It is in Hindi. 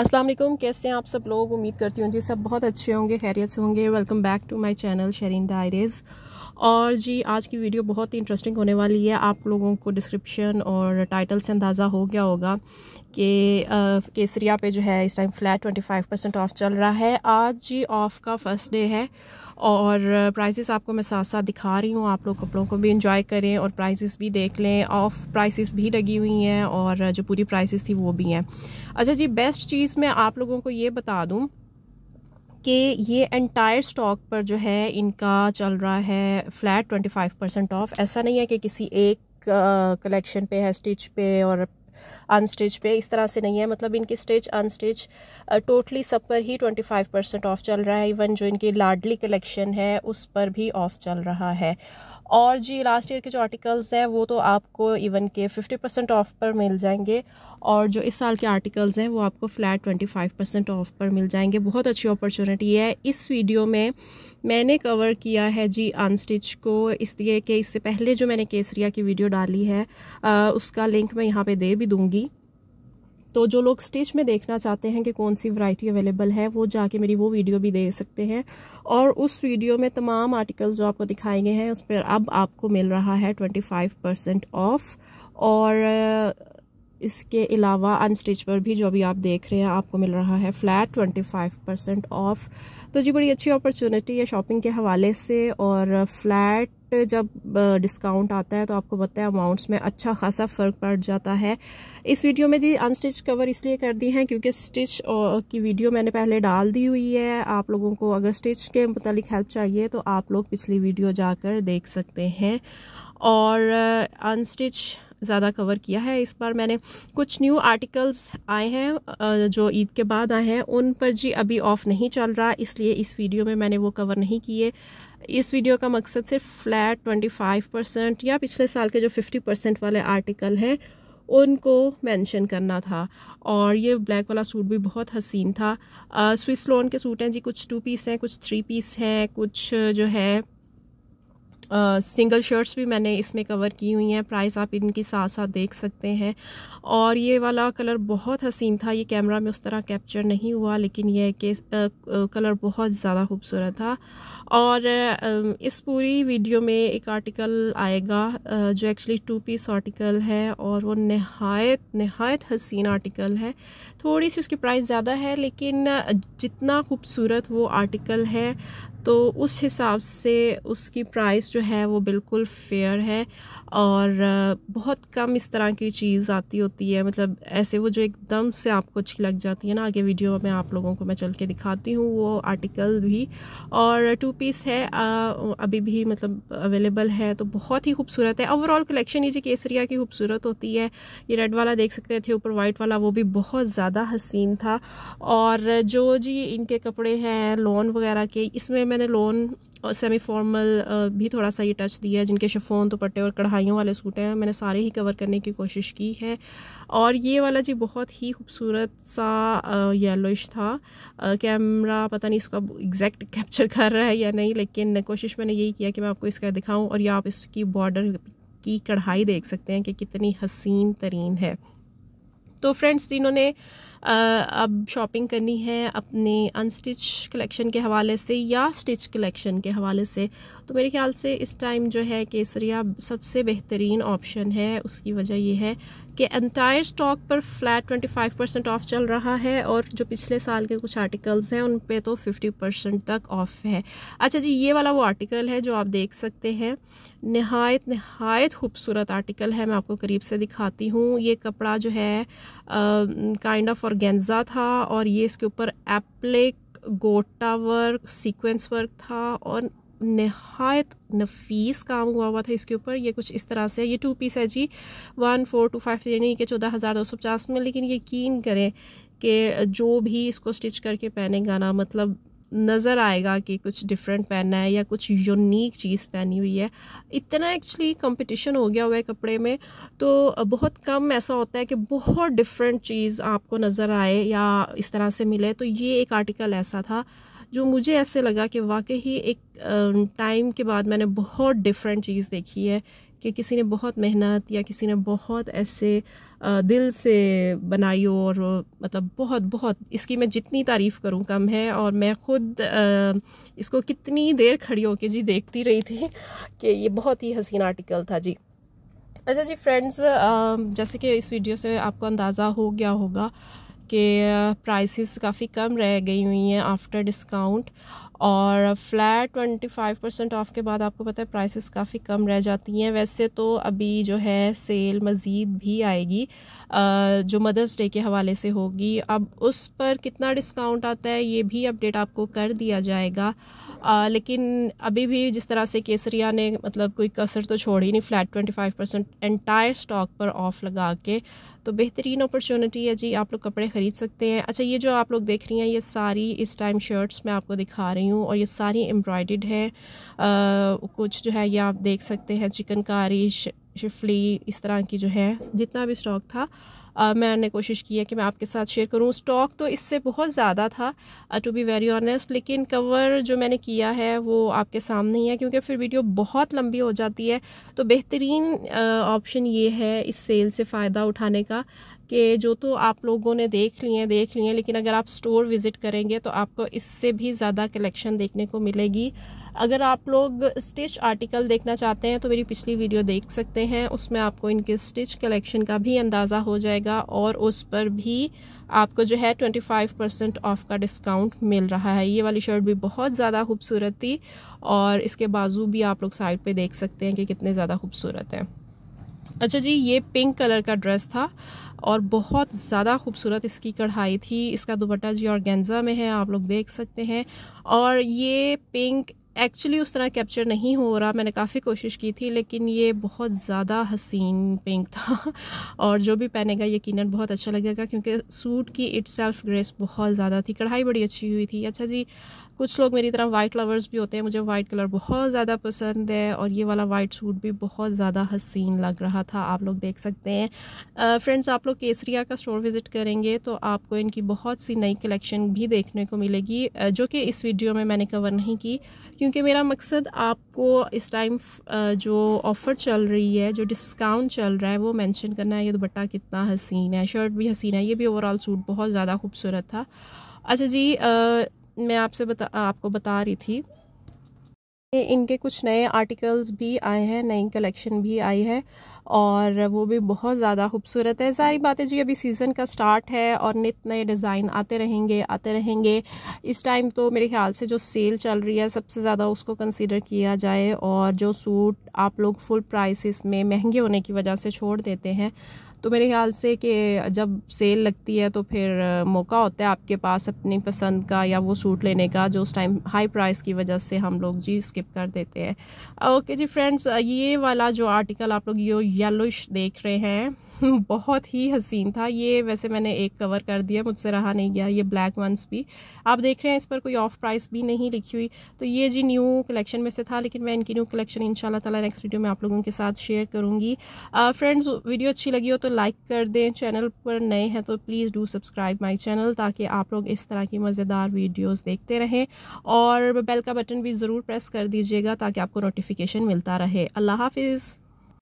अस्सलाम वालेकुम कैसे हैं आप सब लोग उम्मीद करती हूँ जी सब बहुत अच्छे होंगे खैरियत से होंगे welcome back to my channel Shireen diaries और जी आज की वीडियो बहुत ही इंटरेस्टिंग होने वाली है आप लोगों को डिस्क्रिप्शन और टाइटल से अंदाज़ा हो गया होगा कि केसरिया पे जो है इस time flat twenty five percent off चल रहा है आज जी ऑफ का फर्स्ट डे है और प्राइसेस आपको मैं साथ साथ दिखा रही हूँ आप लोग कपड़ों को भी इंजॉय करें और प्राइसेस भी देख लें ऑफ प्राइसेस भी लगी हुई हैं और जो पूरी प्राइसेस थी वो भी हैं अच्छा जी बेस्ट चीज़ मैं आप लोगों को ये बता दूँ कि ये एंटायर स्टॉक पर जो है इनका चल रहा है flat twenty five percent off ऐसा नहीं है कि किसी एक कलेक्शन पे है स्टिच पे और अन स्टेज पे इस तरह से नहीं है मतलब इनकी स्टेज अन स्टेज टोटली सब पर ही ट्वेंटी फाइव परसेंट ऑफ चल रहा है इवन जो इनकी लाडली कलेक्शन है उस पर भी ऑफ चल रहा है और जी लास्ट ईयर के जो आर्टिकल्स हैं वो तो आपको इवन के फिफ्टी परसेंट ऑफ पर मिल जाएंगे और जो इस साल के आर्टिकल्स हैं वो आपको flat twenty five percent off पर मिल जाएंगे बहुत अच्छी अपॉर्चुनिटी है इस वीडियो में मैंने कवर किया है जी अनस्टिच को इसलिए कि इससे पहले जो मैंने केसरिया की वीडियो डाली है आ, उसका लिंक मैं यहाँ पर दे भी दूंगी तो जो लोग स्टिच में देखना चाहते हैं कि कौन सी वैरायटी अवेलेबल है वो जाके मेरी वो वीडियो भी देख सकते हैं और उस वीडियो में तमाम आर्टिकल्स जो आपको दिखाए गए हैं उस पर अब आपको मिल रहा है ट्वेंटी फाइव परसेंट ऑफ और इसके अलावा अनस्टिच पर भी जो अभी आप देख रहे हैं आपको मिल रहा है flat twenty five percent off तो जी बड़ी अच्छी अपॉर्चुनिटी है शॉपिंग के हवाले से और फ्लैट प्रोडक्ट जब डिस्काउंट आता है तो आपको पता है अमाउंट्स में अच्छा खासा फ़र्क पड़ जाता है इस वीडियो में जी अनस्टिच कवर इसलिए कर दी हैं क्योंकि स्टिच की वीडियो मैंने पहले डाल दी हुई है आप लोगों को अगर स्टिच के मतलब हेल्प चाहिए तो आप लोग पिछली वीडियो जाकर देख सकते हैं और अनस्टिच ज़्यादा कवर किया है इस बार मैंने कुछ न्यू आर्टिकल्स आए हैं जो ईद के बाद आए हैं उन पर जी अभी ऑफ़ नहीं चल रहा इसलिए इस वीडियो में मैंने वो कवर नहीं किए इस वीडियो का मकसद सिर्फ फ्लैट 25 परसेंट या पिछले साल के जो 50 परसेंट वाले आर्टिकल हैं उनको मेंशन करना था और ये ब्लैक वाला सूट भी बहुत हसीन था स्विस लोन के सूट हैं जी कुछ टू पीस हैं कुछ थ्री पीस हैं कुछ जो है सिंगल uh, शर्ट्स भी मैंने इसमें कवर की हुई हैं प्राइस आप इनकी साथ साथ देख सकते हैं और ये वाला कलर बहुत हसीन था ये कैमरा में उस तरह कैप्चर नहीं हुआ लेकिन यह कि कलर बहुत ज़्यादा खूबसूरत था और uh, इस पूरी वीडियो में एक आर्टिकल आएगा uh, जो एक्चुअली टू पीस आर्टिकल है और वो नहायत नहायत हसीन आर्टिकल है थोड़ी सी उसकी प्राइस ज़्यादा है लेकिन जितना खूबसूरत वो आर्टिकल है तो उस हिसाब से उसकी प्राइस जो है वो बिल्कुल फेयर है और बहुत कम इस तरह की चीज़ आती होती है मतलब ऐसे वो जो एकदम से आपको अच्छी लग जाती है ना आगे वीडियो में आप लोगों को मैं चल के दिखाती हूँ वो आर्टिकल भी और टू पीस है अभी भी मतलब अवेलेबल है तो बहुत ही खूबसूरत है ओवरऑल कलेक्शन ये जी केसरिया की खूबसूरत होती है ये रेड वाला देख सकते थे ऊपर वाइट वाला वो भी बहुत ज़्यादा हसीन था और जो जी इनके कपड़े हैं लोन वगैरह के इसमें मैंने लोन और सेमी फॉर्मल भी थोड़ा सा ये टच दिया है जिनके शफोन दुपट्टे और कढ़ाइयों वाले सूट हैं मैंने सारे ही कवर करने की कोशिश की है और ये वाला जी बहुत ही खूबसूरत सा येलोइश था कैमरा पता नहीं इसका एग्जैक्ट कैप्चर कर रहा है या नहीं लेकिन कोशिश मैंने यही किया कि मैं आपको इसका दिखाऊँ और ये आप इसकी बॉर्डर की कढ़ाई देख सकते हैं कि कितनी हसीन तरीन है तो फ्रेंड्स इन्होंने अब शॉपिंग करनी है अपने अनस्टिच कलेक्शन के हवाले से या स्टिच कलेक्शन के हवाले से तो मेरे ख्याल से इस टाइम जो है केसरिया सबसे बेहतरीन ऑप्शन है उसकी वजह यह है कि एंटायर स्टॉक पर फ्लैट 25 परसेंट ऑफ चल रहा है और जो पिछले साल के कुछ आर्टिकल्स हैं उन पे तो 50 परसेंट तक ऑफ है अच्छा जी ये वाला वो आर्टिकल है जो आप देख सकते हैं नहायत नहायत खूबसूरत आर्टिकल है मैं आपको करीब से दिखाती हूँ ये कपड़ा जो है काइंड ऑफ ऑर्गेन्जा था और ये इसके ऊपर एप्लिक गोटा वर्क सीक्वेंस वर्क था और नहायत नफीस काम हुआ हुआ था इसके ऊपर ये कुछ इस तरह से ये टू पीस है जी वन फोर टू फाइव यानी कि चौदह हज़ार दो सौ पचास में लेकिन यकीन करें कि जो भी इसको स्टिच करके पहनेगा ना मतलब नज़र आएगा कि कुछ डिफरेंट पहनना है या कुछ यूनिक चीज़ पहनी हुई है इतना एक्चुअली कंपटीशन हो गया हुआ है कपड़े में तो बहुत कम ऐसा होता है कि बहुत डिफरेंट चीज़ आपको नज़र आए या इस तरह से मिले तो ये एक आर्टिकल ऐसा था जो मुझे ऐसे लगा कि वाकई ही एक टाइम के बाद मैंने बहुत डिफरेंट चीज़ देखी है कि किसी ने बहुत मेहनत या किसी ने बहुत ऐसे दिल से बनाई हो और मतलब बहुत बहुत इसकी मैं जितनी तारीफ़ करूं कम है और मैं ख़ुद इसको कितनी देर खड़ी होकर जी देखती रही थी कि ये बहुत ही हसीन आर्टिकल था जी अच्छा जी फ्रेंड्स जैसे कि इस वीडियो से आपको अंदाज़ा हो गया होगा कि प्राइसेस uh, काफ़ी कम रह गई हुई हैं आफ्टर डिस्काउंट और flat twenty five percent off के बाद आपको पता है प्राइसेस काफ़ी कम रह जाती हैं वैसे तो अभी जो है सेल मज़ीद भी आएगी जो मदर्स डे के हवाले से होगी अब उस पर कितना डिस्काउंट आता है ये भी अपडेट आपको कर दिया जाएगा आ, लेकिन अभी भी जिस तरह से केसरिया ने मतलब कोई कसर तो छोड़ी नहीं flat twenty five percent entire stock पर ऑफ लगा के तो बेहतरीन अपॉर्चुनिटी है जी आप लोग कपड़े ख़रीद सकते हैं अच्छा ये जो आप लोग देख रही हैं ये सारी इस टाइम शर्ट्स मैं आपको दिखा रही हूँ हूँ और ये सारी एम्ब्रॉयड है आ, कुछ जो है ये आप देख सकते हैं चिकनकारी शिफली इस तरह की जो है जितना भी स्टॉक था आ, मैंने कोशिश की है कि मैं आपके साथ शेयर करूं स्टॉक तो इससे बहुत ज़्यादा था टू बी वेरी ऑनेस्ट लेकिन कवर जो मैंने किया है वो आपके सामने ही है क्योंकि फिर वीडियो बहुत लंबी हो जाती है तो बेहतरीन ऑप्शन ये है इस सेल से फ़ायदा उठाने का कि जो तो आप लोगों ने देख लिए देख लिए लेकिन अगर आप स्टोर विज़िट करेंगे तो आपको इससे भी ज़्यादा कलेक्शन देखने को मिलेगी अगर आप लोग स्टिच आर्टिकल देखना चाहते हैं तो मेरी पिछली वीडियो देख सकते हैं उसमें आपको इनके स्टिच कलेक्शन का भी अंदाज़ा हो जाएगा और उस पर भी आपको जो है 25 परसेंट ऑफ का डिस्काउंट मिल रहा है ये वाली शर्ट भी बहुत ज़्यादा खूबसूरत थी और इसके बाजू भी आप लोग साइड पे देख सकते हैं कि कितने ज़्यादा खूबसूरत हैं अच्छा जी ये पिंक कलर का ड्रेस था और बहुत ज़्यादा खूबसूरत इसकी कढ़ाई थी इसका दुपट्टा जी और गेंजा में है आप लोग देख सकते हैं और ये पिंक एक्चुअली उस तरह कैप्चर नहीं हो रहा मैंने काफ़ी कोशिश की थी लेकिन ये बहुत ज़्यादा हसीन पिंक था और जो भी पहनेगा यकीनन बहुत अच्छा लगेगा क्योंकि सूट की इट सेल्फ ग्रेस बहुत ज़्यादा थी कढ़ाई बड़ी अच्छी हुई थी अच्छा जी कुछ लोग मेरी तरह वाइट लवर्स भी होते हैं मुझे वाइट कलर बहुत ज़्यादा पसंद है और ये वाला वाइट सूट भी बहुत ज़्यादा हसीन लग रहा था आप लोग देख सकते हैं फ्रेंड्स आप लोग केसरिया का स्टोर विज़िट करेंगे तो आपको इनकी बहुत सी नई कलेक्शन भी देखने को मिलेगी जो कि इस वीडियो में मैंने कवर नहीं की क्योंकि मेरा मकसद आपको इस टाइम जो ऑफ़र चल रही है जो डिस्काउंट चल रहा है वो मेंशन करना है ये दुपट्टा कितना हसीन है शर्ट भी हसीन है ये भी ओवरऑल सूट बहुत ज़्यादा खूबसूरत था अच्छा जी आ, मैं आपसे बता आपको बता रही थी इनके कुछ नए आर्टिकल्स भी आए हैं नई कलेक्शन भी आई है और वो भी बहुत ज़्यादा खूबसूरत है सारी बातें जी अभी सीज़न का स्टार्ट है और नित नए डिज़ाइन आते रहेंगे आते रहेंगे इस टाइम तो मेरे ख्याल से जो सेल चल रही है सबसे ज़्यादा उसको कंसिडर किया जाए और जो सूट आप लोग फुल प्राइसिस में महंगे होने की वजह से छोड़ देते हैं तो मेरे ख्याल से कि जब सेल लगती है तो फिर मौका होता है आपके पास अपनी पसंद का या वो सूट लेने का जो उस टाइम हाई प्राइस की वजह से हम लोग जी स्किप कर देते हैं ओके जी फ्रेंड्स ये वाला जो आर्टिकल आप लोग ये येलोइश देख रहे हैं बहुत ही हसीन था ये वैसे मैंने एक कवर कर दिया मुझसे रहा नहीं गया ये ब्लैक वंस भी आप देख रहे हैं इस पर कोई ऑफ प्राइस भी नहीं लिखी हुई तो ये जी न्यू कलेक्शन में से था लेकिन मैं इनकी न्यू कलेक्शन इन ताला नेक्स्ट वीडियो में आप लोगों के साथ शेयर करूँगी फ्रेंड्स वीडियो अच्छी लगी हो तो लाइक कर दें चैनल पर नए हैं तो please do subscribe my channel ताकि आप लोग इस तरह की मज़ेदार वीडियोस देखते रहें और बेल का बटन भी ज़रूर प्रेस कर दीजिएगा ताकि आपको नोटिफिकेशन मिलता रहे अल्लाह हाफिज़